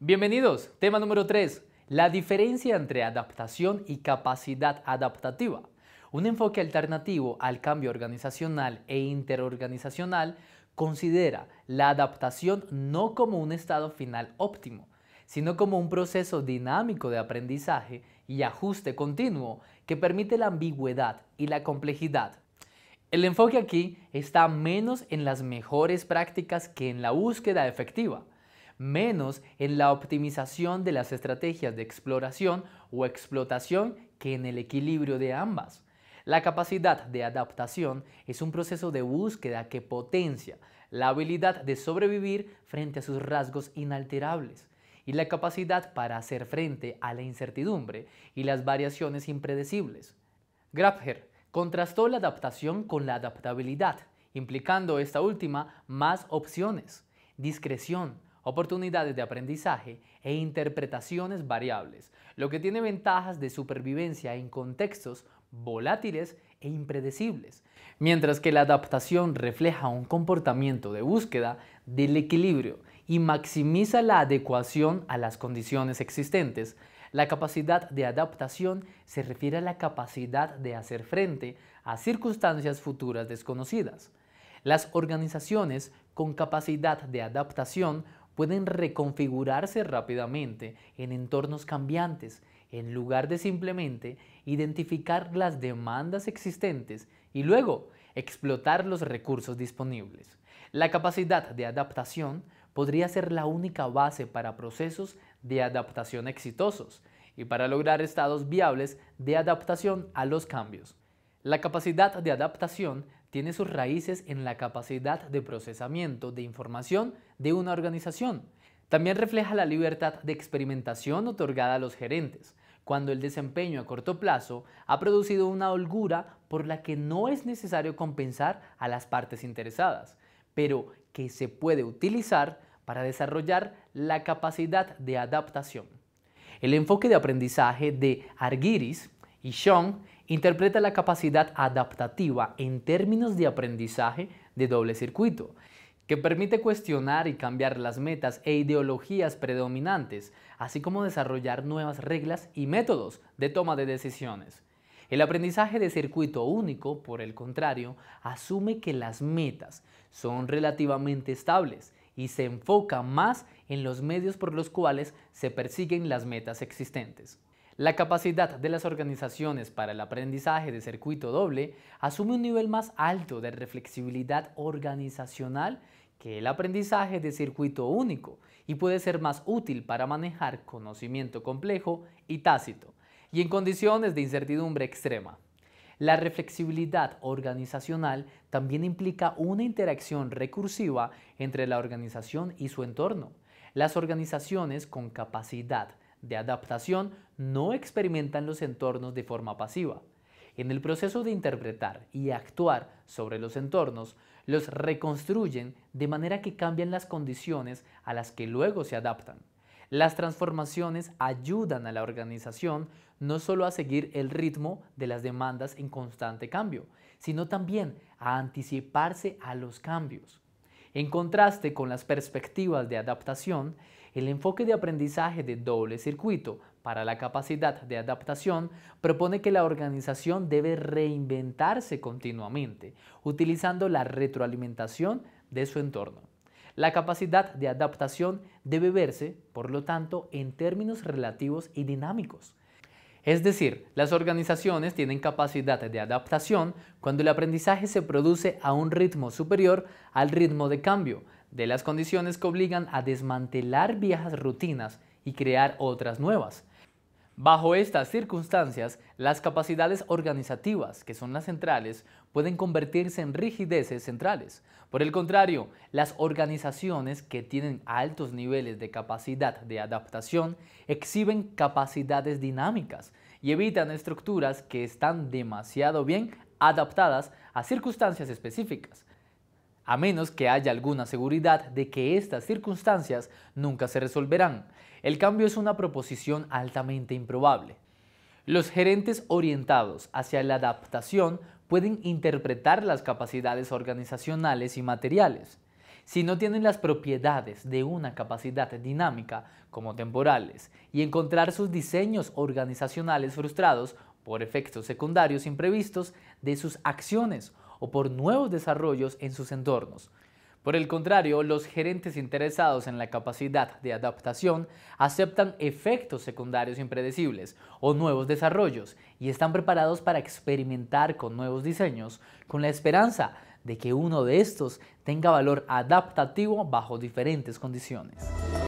Bienvenidos. Tema número 3. La diferencia entre adaptación y capacidad adaptativa. Un enfoque alternativo al cambio organizacional e interorganizacional considera la adaptación no como un estado final óptimo, sino como un proceso dinámico de aprendizaje y ajuste continuo que permite la ambigüedad y la complejidad. El enfoque aquí está menos en las mejores prácticas que en la búsqueda efectiva menos en la optimización de las estrategias de exploración o explotación que en el equilibrio de ambas. La capacidad de adaptación es un proceso de búsqueda que potencia la habilidad de sobrevivir frente a sus rasgos inalterables y la capacidad para hacer frente a la incertidumbre y las variaciones impredecibles. Grabher contrastó la adaptación con la adaptabilidad, implicando esta última más opciones, discreción, oportunidades de aprendizaje e interpretaciones variables, lo que tiene ventajas de supervivencia en contextos volátiles e impredecibles, mientras que la adaptación refleja un comportamiento de búsqueda del equilibrio y maximiza la adecuación a las condiciones existentes. La capacidad de adaptación se refiere a la capacidad de hacer frente a circunstancias futuras desconocidas. Las organizaciones con capacidad de adaptación pueden reconfigurarse rápidamente en entornos cambiantes, en lugar de simplemente identificar las demandas existentes y luego explotar los recursos disponibles. La capacidad de adaptación podría ser la única base para procesos de adaptación exitosos y para lograr estados viables de adaptación a los cambios. La capacidad de adaptación tiene sus raíces en la capacidad de procesamiento de información de una organización. También refleja la libertad de experimentación otorgada a los gerentes, cuando el desempeño a corto plazo ha producido una holgura por la que no es necesario compensar a las partes interesadas, pero que se puede utilizar para desarrollar la capacidad de adaptación. El enfoque de aprendizaje de Argyris y Sean interpreta la capacidad adaptativa en términos de aprendizaje de doble circuito, que permite cuestionar y cambiar las metas e ideologías predominantes, así como desarrollar nuevas reglas y métodos de toma de decisiones. El aprendizaje de circuito único, por el contrario, asume que las metas son relativamente estables y se enfoca más en los medios por los cuales se persiguen las metas existentes. La capacidad de las organizaciones para el aprendizaje de circuito doble asume un nivel más alto de reflexibilidad organizacional que el aprendizaje de circuito único y puede ser más útil para manejar conocimiento complejo y tácito y en condiciones de incertidumbre extrema. La reflexibilidad organizacional también implica una interacción recursiva entre la organización y su entorno. Las organizaciones con capacidad de adaptación no experimentan los entornos de forma pasiva. En el proceso de interpretar y actuar sobre los entornos, los reconstruyen de manera que cambian las condiciones a las que luego se adaptan. Las transformaciones ayudan a la organización no solo a seguir el ritmo de las demandas en constante cambio, sino también a anticiparse a los cambios. En contraste con las perspectivas de adaptación, el enfoque de aprendizaje de doble circuito para la capacidad de adaptación propone que la organización debe reinventarse continuamente, utilizando la retroalimentación de su entorno. La capacidad de adaptación debe verse, por lo tanto, en términos relativos y dinámicos. Es decir, las organizaciones tienen capacidad de adaptación cuando el aprendizaje se produce a un ritmo superior al ritmo de cambio, de las condiciones que obligan a desmantelar viejas rutinas y crear otras nuevas. Bajo estas circunstancias, las capacidades organizativas, que son las centrales, pueden convertirse en rigideces centrales. Por el contrario, las organizaciones que tienen altos niveles de capacidad de adaptación exhiben capacidades dinámicas y evitan estructuras que están demasiado bien adaptadas a circunstancias específicas a menos que haya alguna seguridad de que estas circunstancias nunca se resolverán. El cambio es una proposición altamente improbable. Los gerentes orientados hacia la adaptación pueden interpretar las capacidades organizacionales y materiales. Si no tienen las propiedades de una capacidad dinámica como temporales y encontrar sus diseños organizacionales frustrados por efectos secundarios imprevistos de sus acciones o por nuevos desarrollos en sus entornos. Por el contrario, los gerentes interesados en la capacidad de adaptación aceptan efectos secundarios impredecibles o nuevos desarrollos y están preparados para experimentar con nuevos diseños con la esperanza de que uno de estos tenga valor adaptativo bajo diferentes condiciones.